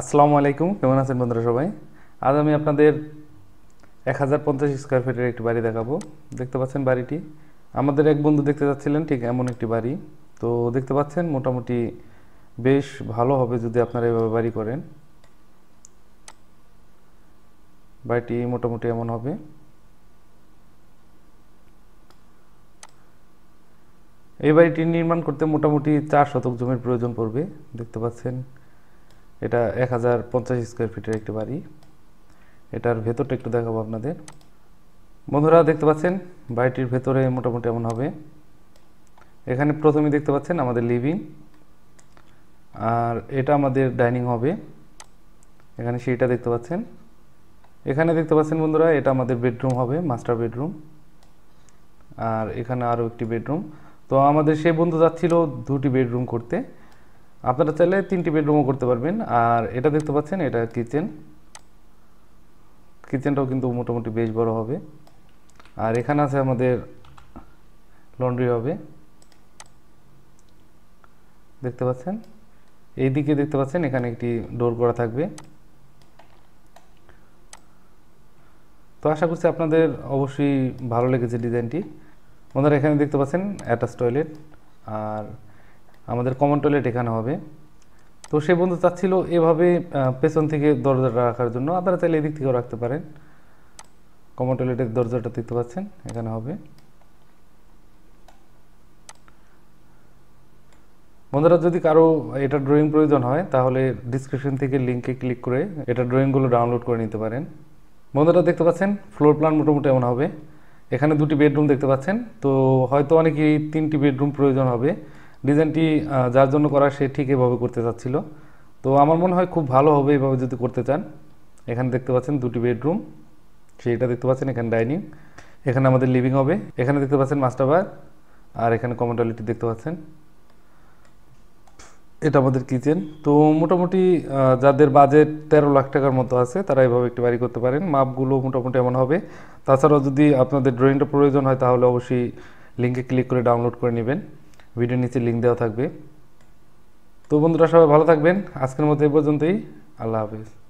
আসসালামু আলাইকুম কেমন আছেন বন্ধুরা সবাই আজ আমি আপনাদের এক হাজার পঞ্চাশ স্কোয়ার ফিটের একটি বাড়ি দেখাবো দেখতে পাচ্ছেন বাড়িটি আমাদের এক বন্ধু দেখতে যাচ্ছিলেন ঠিক এমন একটি বাড়ি তো দেখতে পাচ্ছেন মোটামুটি বেশ ভালো হবে যদি আপনারা এভাবে বাড়ি করেন বাড়িটি মোটামুটি এমন হবে এই বাড়িটি নির্মাণ করতে মোটামুটি চার শতক জমির প্রয়োজন পড়বে দেখতে পাচ্ছেন এটা এক হাজার পঞ্চাশ স্কোয়ার ফিটের একটি বাড়ি এটার ভেতরটা একটু দেখাবো আপনাদের বন্ধুরা দেখতে পাচ্ছেন বাড়িটির ভেতরে মোটামুটি এমন হবে এখানে প্রথমে দেখতে পাচ্ছেন আমাদের লিভিং আর এটা আমাদের ডাইনিং হবে এখানে সেইটা দেখতে পাচ্ছেন এখানে দেখতে পাচ্ছেন বন্ধুরা এটা আমাদের বেডরুম হবে মাস্টার বেডরুম আর এখানে আরও একটি বেডরুম তো আমাদের সেই বন্ধু যাচ্ছিল দুটি বেডরুম করতে আপনারা চাইলে তিনটি বেডরুমও করতে পারবেন আর এটা দেখতে পাচ্ছেন এটা কিচেন কিচেনটাও কিন্তু মোটামুটি বেশ বড় হবে আর এখানে আছে আমাদের লন্ড্রি হবে দেখতে পাচ্ছেন এই দিকে দেখতে পাচ্ছেন এখানে একটি ডোর করা থাকবে তো আশা করছি আপনাদের অবশ্যই ভালো লেগেছে ডিজাইনটি ওনারা এখানে দেখতে পাচ্ছেন অ্যাটাচ টয়লেট আর আমাদের কমন টয়লেট এখানে হবে তো সে বন্ধু চাচ্ছিল এভাবে পেছন থেকে দরজাটা রাখার জন্য আপনারা চাইলে এদিক থেকেও রাখতে পারেন কমন টয়লেটের দরজাটা দেখতে পাচ্ছেন এখানে হবে বন্ধুরা যদি কারো এটা ড্রয়িং প্রয়োজন হয় তাহলে ডিসক্রিপশন থেকে লিঙ্কে ক্লিক করে এটা ড্রয়িংগুলো ডাউনলোড করে নিতে পারেন বন্ধুরা দেখতে পাচ্ছেন ফ্লোর প্ল্যান মোটামুটি এমন হবে এখানে দুটি বেডরুম দেখতে পাচ্ছেন তো হয়তো অনেকেই তিনটি বেডরুম প্রয়োজন হবে ডিজাইনটি যার জন্য করা সে ঠিক এভাবে করতে চাচ্ছিল তো আমার মনে হয় খুব ভালো হবে এভাবে যদি করতে চান এখানে দেখতে পাচ্ছেন দুটি বেডরুম সেটা দেখতে পাচ্ছেন এখানে ডাইনিং এখানে আমাদের লিভিং হবে এখানে দেখতে পাচ্ছেন মাস্টার বাথ আর এখানে কমোডালিটি দেখতে পাচ্ছেন এটা আমাদের কিচেন তো মোটামুটি যাদের বাজেট তেরো লাখ টাকার মতো আছে তারা এভাবে একটি বাড়ি করতে পারেন মাপগুলো মোটামুটি এমন হবে তাছাড়াও যদি আপনাদের ড্রয়িংটা প্রয়োজন হয় তাহলে অবশ্যই লিঙ্কে ক্লিক করে ডাউনলোড করে নেবেন ভিডিও নিচে লিঙ্ক দেওয়া থাকবে তো বন্ধুরা সবাই ভালো থাকবেন আজকের মতো এ পর্যন্তই আল্লাহ হাফিজ